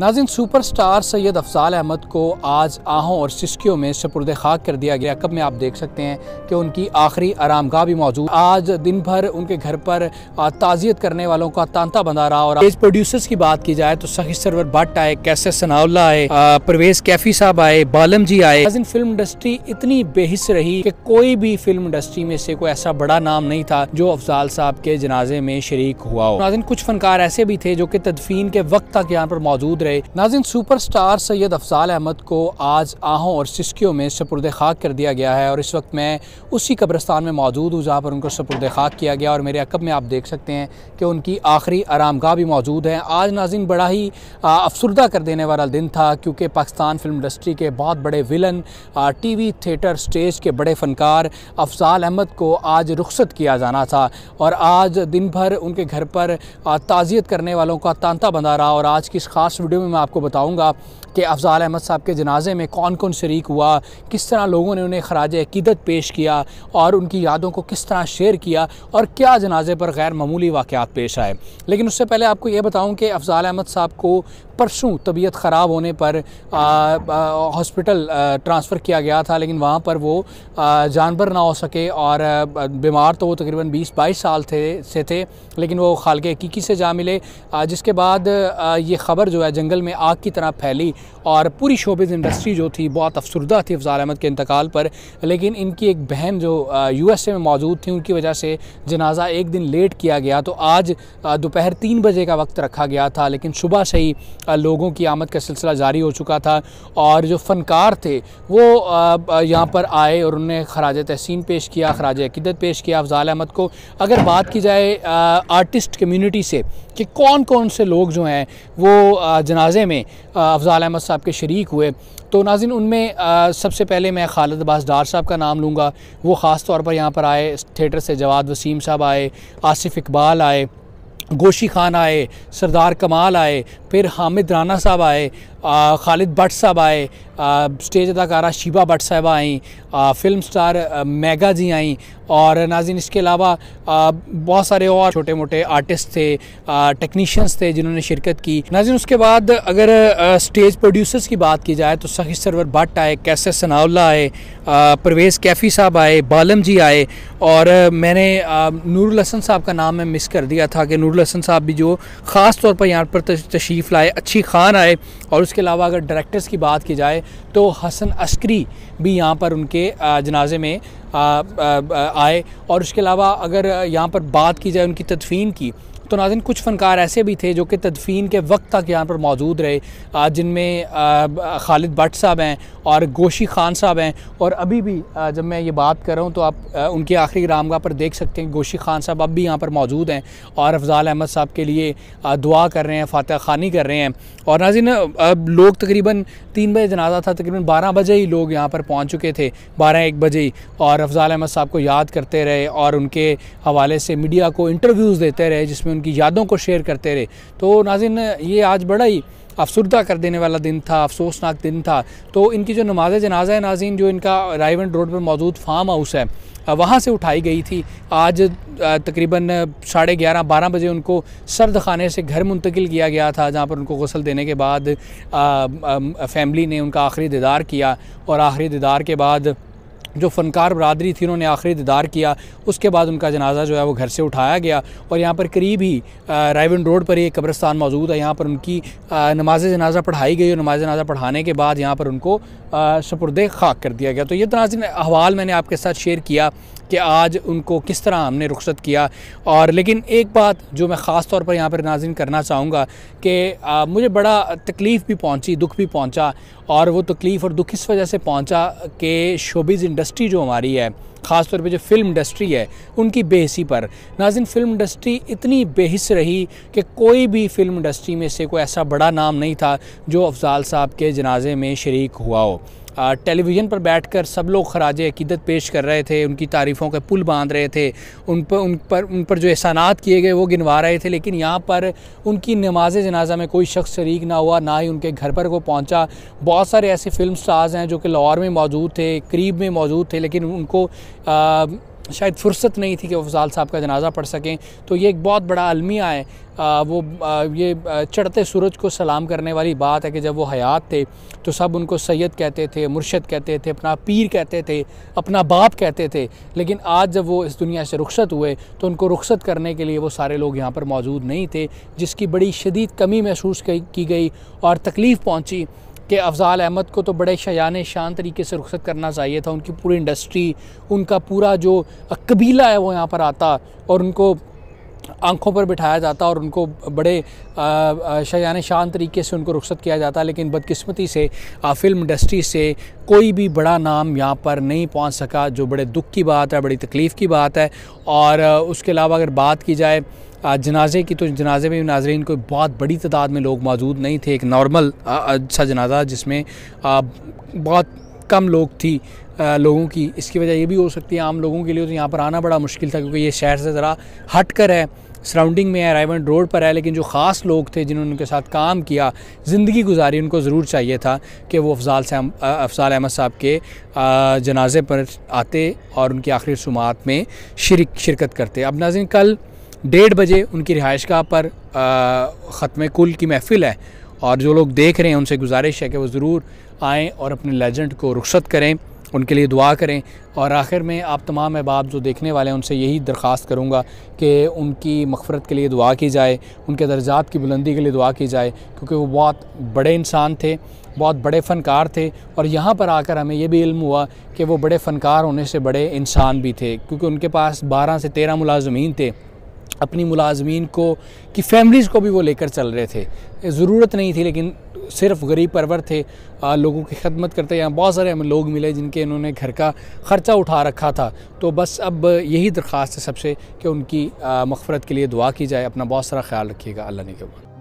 नाजिन superstar Syed Afzal Ahmad को आज आहों और सिस्कियों में सपुरद खाक कर दिया गया कब में आप देख सकते हैं कि उनकी आखिरी आरामगाह भी मौजूद आज दिन भर उनके घर पर ताज़ियत करने वालों का तांता बंधा रहा और पेज प्रोड्यूसर्स की बात की जाए तो सखी सरवर भट्ट आए कैसे सनाउल्ला आए परवेज कैफी साहब आए बालम जी आए नाजिन फिल्म इंडस्ट्री इतनी बेहिस रही कि कोई भी फिल्म इंडस्ट्री में से कोई ऐसा बड़ा नाम नहीं था जो अफजाल साहब के जनाजे में शरीक हुआ हो नाजिन कुछ फनकार ऐसे भी थे जो कि तदफीन के वक्त तक यहाँ पर मौजूद रहे नाजिन सुपर स्टार सैयद अफजाल अहमद को आज आहों और सिस्कियों में सपुरद खाक कर दिया गया है और इस वक्त मैं उसी कब्रस्तान में मौजूद हूँ जहाँ पर उनको सपुरद खाक किया गया और मेरे अकब में आप देख सकते हैं कि उनकी आखिरी आरामगाह भी मौजूद है आज नाजिन बड़ा ही अफसरदा कर देने वाला दिन था क्योंकि पाकिस्तान फिल्म इंडस्ट्री के बहुत बड़े villain T V theatre stage के बड़े फ़नकार अफजाल अहमद को आज रुख्सत किया जाना था और आज दिन भर उनके घर पर ताज़ियत करने वालों का तांता बंधा रहा और आज की इस खास वीडियो वीडियो में मैं आपको बताऊँगा कि अफजाल अहमद साहब के जनाजे में कौन कौन शरीक हुआ किस तरह लोगों ने उन्हें खराज अकीदत पेश किया और उनकी यादों को किस तरह शेयर किया और क्या जनाजे पर गैर मामूली वाक़ पेश आए लेकिन उससे पहले आपको ये बताऊँ कि अफजाल अहमद साहब को परसों तबीयत ख़राब होने पर हॉस्पिटल ट्रांसफ़र किया गया था लेकिन वहाँ पर वो जानवर ना हो सके और बीमार तो वो तकरीबन 20-22 साल थे से थे लेकिन वो खाल के हकीकी से जा मिले जिसके बाद ये ख़बर जो है जंगल में आग की तरह फैली और पूरी शोबे इंडस्ट्री जो थी बहुत अफसरदा थी अफजाल अहमद के इंतकाल पर लेकिन इनकी एक बहन जो ए में मौजूद थी उनकी वजह से जनाजा एक दिन लेट किया गया तो आज दोपहर तीन बजे का वक्त रखा गया था लेकिन सुबह से ही लोगों की आमद का सिलसिला जारी हो चुका था और जो फ़नकार थे वो यहाँ पर आए और उन्होंने खराज तहसीन पेश किया खराज अकीदत पेश किया अफजाल अहमद को अगर बात की जाए आर्टिस्ट कम्यूनिटी से कि कौन कौन से लोग जो हैं वो जनाजे में अफजाल अहमद साहब के शरीक हुए तो नाजिन उनमें सबसे पहले मैं खालद अब्बास डार साहब का नाम लूँगा वो ख़ास तौर पर यहाँ पर आए थिएटर से जवाद वसीम साहब आए आसिफ इकबाल आए गोशी खान आए सरदार कमाल आए फिर हामिद राना साहब आए खालिद भट्ट साहब आए स्टेज अदाकारा शिबा भट्ट साहबा आई फिल्म स्टार मेगा जी आई और नाजिन इसके अलावा बहुत सारे और छोटे मोटे आर्टिस्ट थे टेक्नीशियंस थे जिन्होंने शिरकत की नाजिन उसके बाद अगर स्टेज प्रोड्यूसर्स की बात की जाए तो सखी सरवर भट्ट आए कैसे सनाउल्ला आए परवेज़ कैफ़ी साहब आए बालम जी आए और मैंने नूरुल हसन साहब का नाम मैं मिस कर दिया था कि नूरुल हसन साहब भी जो ख़ास तौर पर यहाँ पर तशरीफ़ लाए अच्छी खान आए और इसके अलावा अगर डायरेक्टर्स की बात की जाए तो हसन अस्करी भी यहाँ पर उनके जनाजे में आए और उसके अलावा अगर यहाँ पर बात की जाए उनकी तदफीन की तो नाजिन कुछ फ़नकार ऐसे भी थे जो कि तदफीन के वक्त तक यहाँ पर मौजूद रहे जिनमें खालिद भट्ट साहब हैं और गोशी खान साहब हैं और अभी भी जब मैं ये बात कर रहा हूँ तो आप उनके आखिरी रामगाह पर देख सकते हैं गोशी खान साहब अब भी यहाँ पर मौजूद हैं और अफजाल अहमद साहब के लिए दुआ कर रहे हैं फातह खानी कर रहे हैं और नाजिन लोग तकरीबन तीन बजे जनाजा था तकरीबन बारह बजे ही लोग यहाँ पर पहुँच चुके थे बारह एक बजे ही और अफजाल अहमद साहब को याद करते रहे और उनके हवाले से मीडिया को इंटरव्यूज़ देते रहे जिसमें उनकी यादों को शेयर करते रहे तो नाजिन ये आज बड़ा ही अफसरदा कर देने वाला दिन था अफसोसनाक दिन था तो इनकी जो नमाज जनाजा है नाजिन जो इनका रायवन रोड पर मौजूद फार्म हाउस है वहाँ से उठाई गई थी आज तकरीबन साढ़े ग्यारह बारह बजे उनको सर्द खाने से घर मुंतकिल किया गया था जहाँ पर उनको गसल देने के बाद आ, आ, फैमिली ने उनका आखिरी दीदार किया और आखिरी दीदार के बाद जो फ़नकार बरदरी थी उन्होंने आखिरी दीदार किया उसके बाद उनका जनाजा जो है वो घर से उठाया गया और यहाँ पर करीब ही रायवन रोड पर एक कब्रस्तान मौजूद है यहाँ पर उनकी नमाज जनाजा पढ़ाई गई और नमाज जनाजा पढ़ाने के बाद यहाँ पर उनको सपुरद खाक कर दिया गया तो ये तनाजिन अहवाल मैंने आपके साथ शेयर किया कि आज उनको किस तरह हमने रुख्सत किया और लेकिन एक बात जो मैं ख़ास तौर पर यहाँ पर नाजिन करना चाहूँगा कि मुझे बड़ा तकलीफ़ भी पहुँची दुख भी पहुँचा और वो तकलीफ़ और दुख इस वजह से पहुँचा कि शोबिज़ इंडस्ट्री जो हमारी है ख़ासतौर पर जो फिल्म इंडस्ट्री है उनकी बेहसी पर नाजिन फिल्म इंडस्ट्री इतनी बेहस रही कि कोई भी फिल्म इंडस्ट्री में से कोई ऐसा बड़ा नाम नहीं था जो अफजाल साहब के जनाजे में शरीक हुआ हो टेलीविज़न पर बैठकर सब लोग खराज अकीदत पेश कर रहे थे उनकी तारीफ़ों के पुल बांध रहे थे उन पर उन पर उन पर जो एहसानात किए गए वो गिनवा रहे थे लेकिन यहाँ पर उनकी नमाज जनाजा में कोई शख्स शरीक ना हुआ ना ही उनके घर पर को पहुँचा बहुत सारे ऐसे फिल्म स्टार्स हैं जो कि लाहौर में मौजूद थे करीब में मौजूद थे लेकिन उनको शायद फुर्सत नहीं थी कि वफजाल साहब का जनाजा पढ़ सकें तो ये एक बहुत बड़ा अलमिया है आ, वो आ, ये चढ़ते सूरज को सलाम करने वाली बात है कि जब वो हयात थे तो सब उनको सैयद कहते थे मुर्शद कहते थे अपना पीर कहते थे अपना बाप कहते थे लेकिन आज जब वो इस दुनिया से रुखसत हुए तो उनको रुखसत करने के लिए वो सारे लोग यहाँ पर मौजूद नहीं थे जिसकी बड़ी शदीद कमी महसूस की गई और तकलीफ़ पहुँची कि अफजाल अहमद को तो बड़े शयान शान तरीके से रुखसत करना चाहिए था उनकी पूरी इंडस्ट्री उनका पूरा जो कबीला है वो यहाँ पर आता और उनको आंखों पर बिठाया जाता और उनको बड़े शयान शान तरीके से उनको रुखसत किया जाता लेकिन बदकिस्मती से फिल्म इंडस्ट्री से कोई भी बड़ा नाम यहाँ पर नहीं पहुँच सका जो बड़े दुख की बात है बड़ी तकलीफ़ की बात है और उसके अलावा अगर बात की जाए जनाजे की तो जनाजे में भी नाजरीन कोई बहुत बड़ी तादाद में लोग मौजूद नहीं थे एक नॉर्मल अच्छा जनाजा जिसमें बहुत कम लोग थी आ, लोगों की इसकी वजह ये भी हो सकती है आम लोगों के लिए तो यहाँ पर आना बड़ा मुश्किल था क्योंकि ये शहर से ज़रा हट कर है सराउंडिंग में है रायवन रोड पर है लेकिन जो ख़ास लोग थे जिन्होंने उनके साथ काम किया ज़िंदगी गुजारी उनको ज़रूर चाहिए था कि वो अफजाल से अफजाल अहमद साहब के जनाजे पर आते और उनकी आखिरी समात में शिरक शिरकत करते अब नाजिन कल डेढ़ बजे उनकी रिहाइश गाह पर ख़त्म कुल की महफ़िल है और जो लोग देख रहे हैं उनसे गुजारिश है कि वो ज़रूर आएँ और अपने लेजेंड को रुख्सत करें उनके लिए दुआ करें और आखिर में आप तमाम अहबाब जो देखने वाले हैं उनसे यही दरख्वास्त करूँगा कि उनकी मफ़रत के लिए दुआ की जाए उनके दर्जात की बुलंदी के लिए दुआ की जाए क्योंकि वो बहुत बड़े इंसान थे बहुत बड़े फ़नकार थे और यहाँ पर आकर हमें यह भी इल्म हुआ कि वो बड़े फ़नकार होने से बड़े इंसान भी थे क्योंकि उनके पास बारह से तेरह मुलाजमीन थे अपनी मुलाजमीन को कि फैमिलीज़ को भी वो लेकर चल रहे थे ज़रूरत नहीं थी लेकिन सिर्फ गरीब परवर थे आ, लोगों की खदमत करते यहाँ बहुत सारे हमें लोग मिले जिनके इन्होंने घर का ख़र्चा उठा रखा था तो बस अब यही दरख्वास्त है सबसे कि उनकी मफ़रत के लिए दुआ की जाए अपना बहुत सारा ख्याल रखिएगा अल्लाह ने के बाद